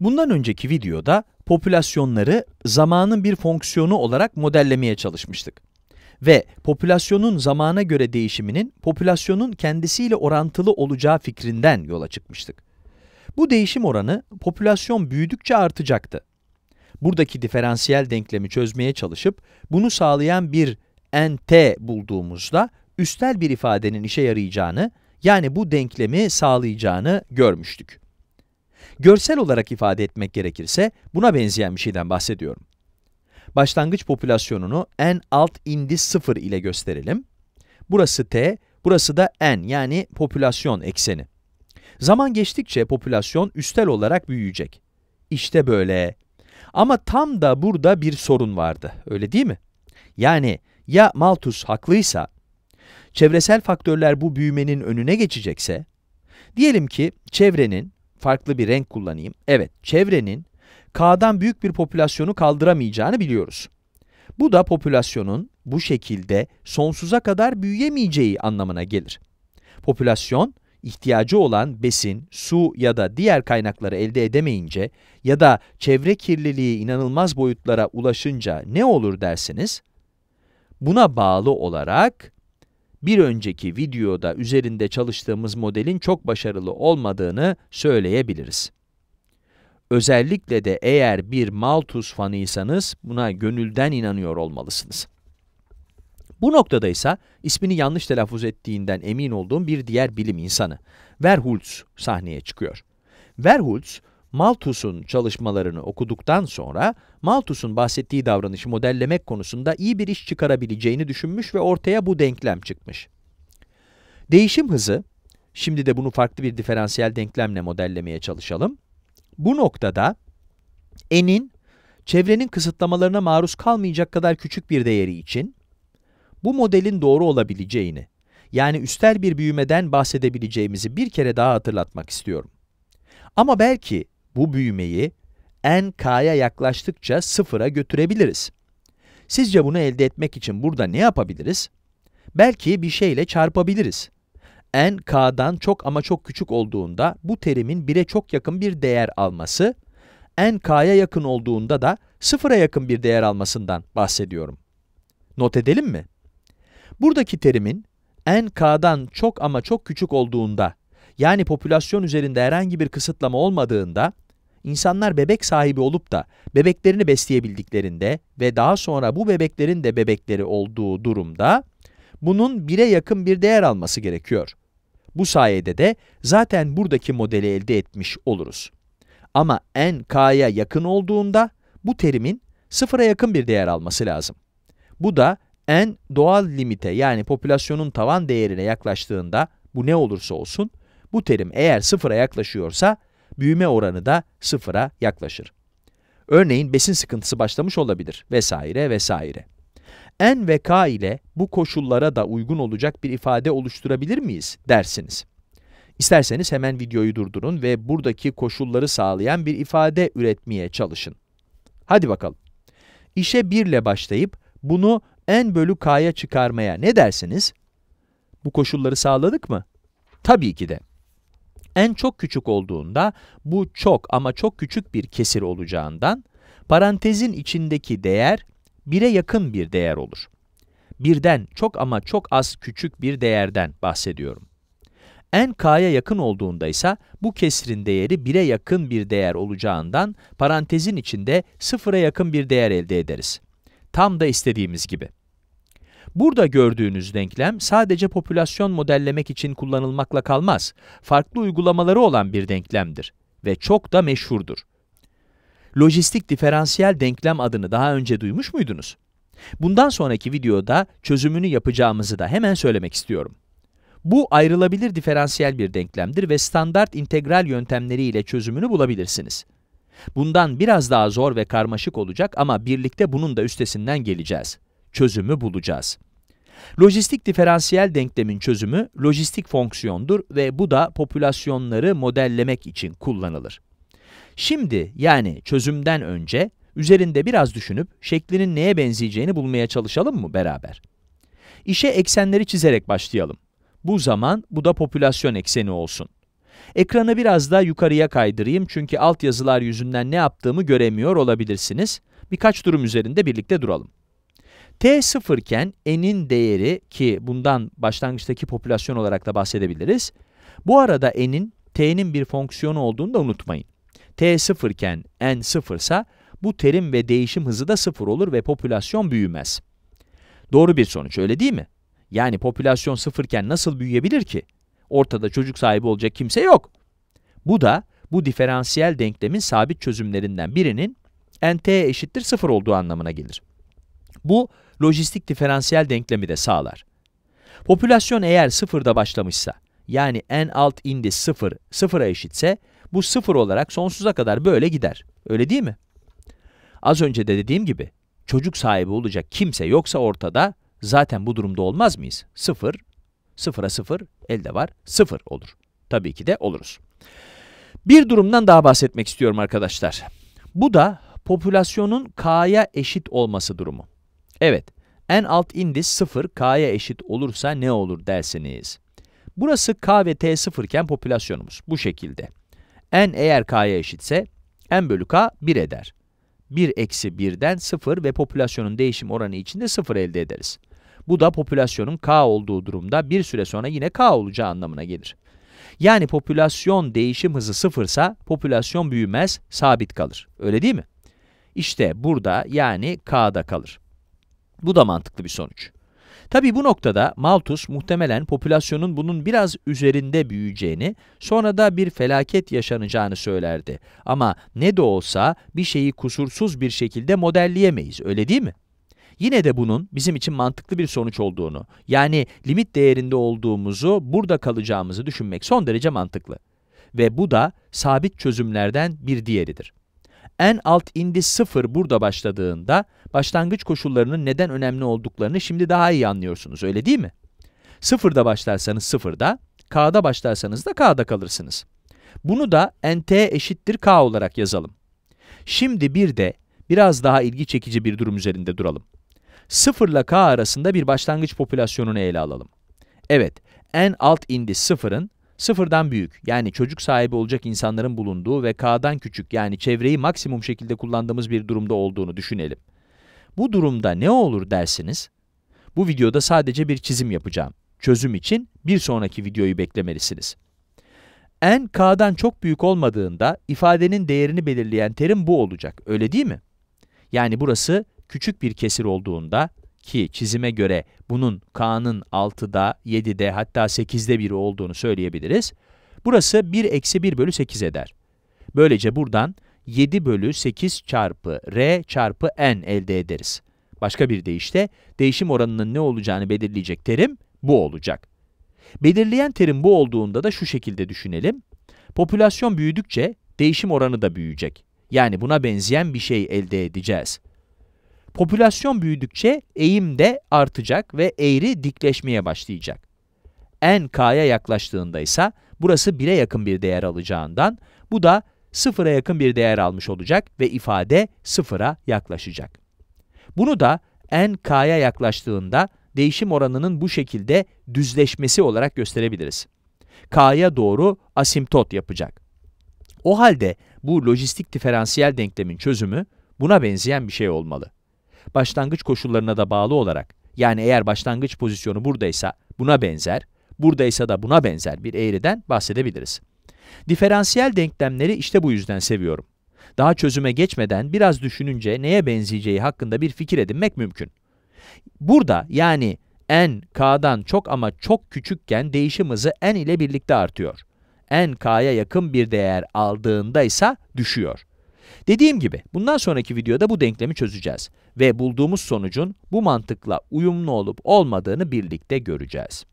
Bundan önceki videoda popülasyonları zamanın bir fonksiyonu olarak modellemeye çalışmıştık. Ve popülasyonun zamana göre değişiminin popülasyonun kendisiyle orantılı olacağı fikrinden yola çıkmıştık. Bu değişim oranı popülasyon büyüdükçe artacaktı. Buradaki diferansiyel denklemi çözmeye çalışıp bunu sağlayan bir nt bulduğumuzda üstel bir ifadenin işe yarayacağını yani bu denklemi sağlayacağını görmüştük. Görsel olarak ifade etmek gerekirse buna benzeyen bir şeyden bahsediyorum. Başlangıç popülasyonunu en alt indi 0 ile gösterelim. Burası t, burası da n yani popülasyon ekseni. Zaman geçtikçe popülasyon üstel olarak büyüyecek. İşte böyle. Ama tam da burada bir sorun vardı, öyle değil mi? Yani ya Malthus haklıysa, çevresel faktörler bu büyümenin önüne geçecekse, diyelim ki çevrenin farklı bir renk kullanayım. Evet, çevrenin K'dan büyük bir popülasyonu kaldıramayacağını biliyoruz. Bu da popülasyonun bu şekilde sonsuza kadar büyüyemeyeceği anlamına gelir. Popülasyon, ihtiyacı olan besin, su ya da diğer kaynakları elde edemeyince ya da çevre kirliliği inanılmaz boyutlara ulaşınca ne olur dersiniz? Buna bağlı olarak bir önceki videoda üzerinde çalıştığımız modelin çok başarılı olmadığını söyleyebiliriz. Özellikle de eğer bir Malthus fanıysanız buna gönülden inanıyor olmalısınız. Bu noktada ise ismini yanlış telaffuz ettiğinden emin olduğum bir diğer bilim insanı, Verhulst sahneye çıkıyor. Verhulst Malthus'un çalışmalarını okuduktan sonra, Malthus'un bahsettiği davranışı modellemek konusunda iyi bir iş çıkarabileceğini düşünmüş ve ortaya bu denklem çıkmış. Değişim hızı, şimdi de bunu farklı bir diferansiyel denklemle modellemeye çalışalım. Bu noktada, n'in, çevrenin kısıtlamalarına maruz kalmayacak kadar küçük bir değeri için, bu modelin doğru olabileceğini, yani üstel bir büyümeden bahsedebileceğimizi bir kere daha hatırlatmak istiyorum. Ama belki bu büyümeyi n nk'ya yaklaştıkça sıfıra götürebiliriz. Sizce bunu elde etmek için burada ne yapabiliriz? Belki bir şeyle çarpabiliriz. n k'dan çok ama çok küçük olduğunda bu terimin 1'e çok yakın bir değer alması, n k'ya yakın olduğunda da sıfıra yakın bir değer almasından bahsediyorum. Not edelim mi? Buradaki terimin n k'dan çok ama çok küçük olduğunda, yani popülasyon üzerinde herhangi bir kısıtlama olmadığında, İnsanlar bebek sahibi olup da bebeklerini besleyebildiklerinde ve daha sonra bu bebeklerin de bebekleri olduğu durumda bunun bire yakın bir değer alması gerekiyor. Bu sayede de zaten buradaki modeli elde etmiş oluruz. Ama n k'ya yakın olduğunda bu terimin sıfıra yakın bir değer alması lazım. Bu da n doğal limite yani popülasyonun tavan değerine yaklaştığında bu ne olursa olsun bu terim eğer sıfıra yaklaşıyorsa büyüme oranı da sıfıra yaklaşır. Örneğin besin sıkıntısı başlamış olabilir vesaire vesaire. N ve K ile bu koşullara da uygun olacak bir ifade oluşturabilir miyiz dersiniz. İsterseniz hemen videoyu durdurun ve buradaki koşulları sağlayan bir ifade üretmeye çalışın. Hadi bakalım. İşe 1 ile başlayıp bunu n bölü k'ya çıkarmaya ne dersiniz? Bu koşulları sağladık mı? Tabii ki de en çok küçük olduğunda bu çok ama çok küçük bir kesir olacağından parantezin içindeki değer 1'e yakın bir değer olur. Birden çok ama çok az küçük bir değerden bahsediyorum. En k'ya yakın olduğunda ise bu kesrin değeri 1'e yakın bir değer olacağından parantezin içinde 0'a yakın bir değer elde ederiz. Tam da istediğimiz gibi. Burada gördüğünüz denklem sadece popülasyon modellemek için kullanılmakla kalmaz, farklı uygulamaları olan bir denklemdir ve çok da meşhurdur. Lojistik diferansiyel denklem adını daha önce duymuş muydunuz? Bundan sonraki videoda çözümünü yapacağımızı da hemen söylemek istiyorum. Bu ayrılabilir diferansiyel bir denklemdir ve standart integral yöntemleri ile çözümünü bulabilirsiniz. Bundan biraz daha zor ve karmaşık olacak ama birlikte bunun da üstesinden geleceğiz çözümü bulacağız. Lojistik diferansiyel denklemin çözümü lojistik fonksiyondur ve bu da popülasyonları modellemek için kullanılır. Şimdi yani çözümden önce üzerinde biraz düşünüp şeklinin neye benzeyeceğini bulmaya çalışalım mı beraber? İşe eksenleri çizerek başlayalım. Bu zaman bu da popülasyon ekseni olsun. Ekranı biraz daha yukarıya kaydırayım çünkü alt yazılar yüzünden ne yaptığımı göremiyor olabilirsiniz. Birkaç durum üzerinde birlikte duralım. T sıfır iken n'in değeri ki bundan başlangıçtaki popülasyon olarak da bahsedebiliriz. Bu arada n'in t'nin bir fonksiyonu olduğunu da unutmayın. t sıfırken n sıfırsa bu terim ve değişim hızı da sıfır olur ve popülasyon büyümez. Doğru bir sonuç öyle değil mi? Yani popülasyon sıfırken nasıl büyüyebilir ki? Ortada çocuk sahibi olacak kimse yok. Bu da bu diferansiyel denklemin sabit çözümlerinden birinin nt eşittir sıfır olduğu anlamına gelir. Bu lojistik diferansiyel denklemi de sağlar. Popülasyon eğer sıfırda başlamışsa, yani en alt indis sıfır, sıfıra eşitse, bu sıfır olarak sonsuza kadar böyle gider. Öyle değil mi? Az önce de dediğim gibi, çocuk sahibi olacak kimse yoksa ortada, zaten bu durumda olmaz mıyız? Sıfır, sıfıra sıfır, elde var, sıfır olur. Tabii ki de oluruz. Bir durumdan daha bahsetmek istiyorum arkadaşlar. Bu da popülasyonun k'ya eşit olması durumu. Evet, en alt indis 0 k'ya eşit olursa ne olur derseniz, Burası k ve t 0 iken popülasyonumuz bu şekilde. n eğer k'ya eşitse n bölü k 1 eder. 1 eksi 1'den 0 ve popülasyonun değişim oranı içinde 0 elde ederiz. Bu da popülasyonun k olduğu durumda bir süre sonra yine k olacağı anlamına gelir. Yani popülasyon değişim hızı sıfırsa popülasyon büyümez, sabit kalır. Öyle değil mi? İşte burada yani k'da kalır. Bu da mantıklı bir sonuç. Tabi bu noktada Malthus muhtemelen popülasyonun bunun biraz üzerinde büyüyeceğini, sonra da bir felaket yaşanacağını söylerdi. Ama ne de olsa bir şeyi kusursuz bir şekilde modelleyemeyiz, öyle değil mi? Yine de bunun bizim için mantıklı bir sonuç olduğunu, yani limit değerinde olduğumuzu, burada kalacağımızı düşünmek son derece mantıklı. Ve bu da sabit çözümlerden bir diğeridir en alt indi 0 burada başladığında başlangıç koşullarının neden önemli olduklarını şimdi daha iyi anlıyorsunuz öyle değil mi? 0'da başlarsanız 0'da, k'da başlarsanız da k'da kalırsınız. Bunu da nt eşittir k olarak yazalım. Şimdi bir de biraz daha ilgi çekici bir durum üzerinde duralım. 0 ile k arasında bir başlangıç popülasyonunu ele alalım. Evet, en alt indi 0'ın Sıfırdan büyük yani çocuk sahibi olacak insanların bulunduğu ve K'dan küçük yani çevreyi maksimum şekilde kullandığımız bir durumda olduğunu düşünelim. Bu durumda ne olur dersiniz? Bu videoda sadece bir çizim yapacağım. Çözüm için bir sonraki videoyu beklemelisiniz. n k'dan çok büyük olmadığında ifadenin değerini belirleyen terim bu olacak, öyle değil mi? Yani burası küçük bir kesir olduğunda ki çizime göre bunun K'nın 6'da, 7'de hatta 8'de biri olduğunu söyleyebiliriz. Burası 1 eksi 1 bölü 8 eder. Böylece buradan 7 bölü 8 çarpı R çarpı N elde ederiz. Başka bir deyişle değişim oranının ne olacağını belirleyecek terim bu olacak. Belirleyen terim bu olduğunda da şu şekilde düşünelim. Popülasyon büyüdükçe değişim oranı da büyüyecek. Yani buna benzeyen bir şey elde edeceğiz. Popülasyon büyüdükçe eğim de artacak ve eğri dikleşmeye başlayacak. N K'ya yaklaştığında ise burası 1'e yakın bir değer alacağından bu da 0'a yakın bir değer almış olacak ve ifade 0'a yaklaşacak. Bunu da N K'ya yaklaştığında değişim oranının bu şekilde düzleşmesi olarak gösterebiliriz. K'ya doğru asimtot yapacak. O halde bu lojistik diferansiyel denklemin çözümü buna benzeyen bir şey olmalı başlangıç koşullarına da bağlı olarak, yani eğer başlangıç pozisyonu buradaysa buna benzer, buradaysa da buna benzer bir eğriden bahsedebiliriz. Diferansiyel denklemleri işte bu yüzden seviyorum. Daha çözüme geçmeden biraz düşününce neye benzeyeceği hakkında bir fikir edinmek mümkün. Burada yani n k'dan çok ama çok küçükken değişim hızı n ile birlikte artıyor. n k'ya yakın bir değer aldığında ise düşüyor. Dediğim gibi bundan sonraki videoda bu denklemi çözeceğiz ve bulduğumuz sonucun bu mantıkla uyumlu olup olmadığını birlikte göreceğiz.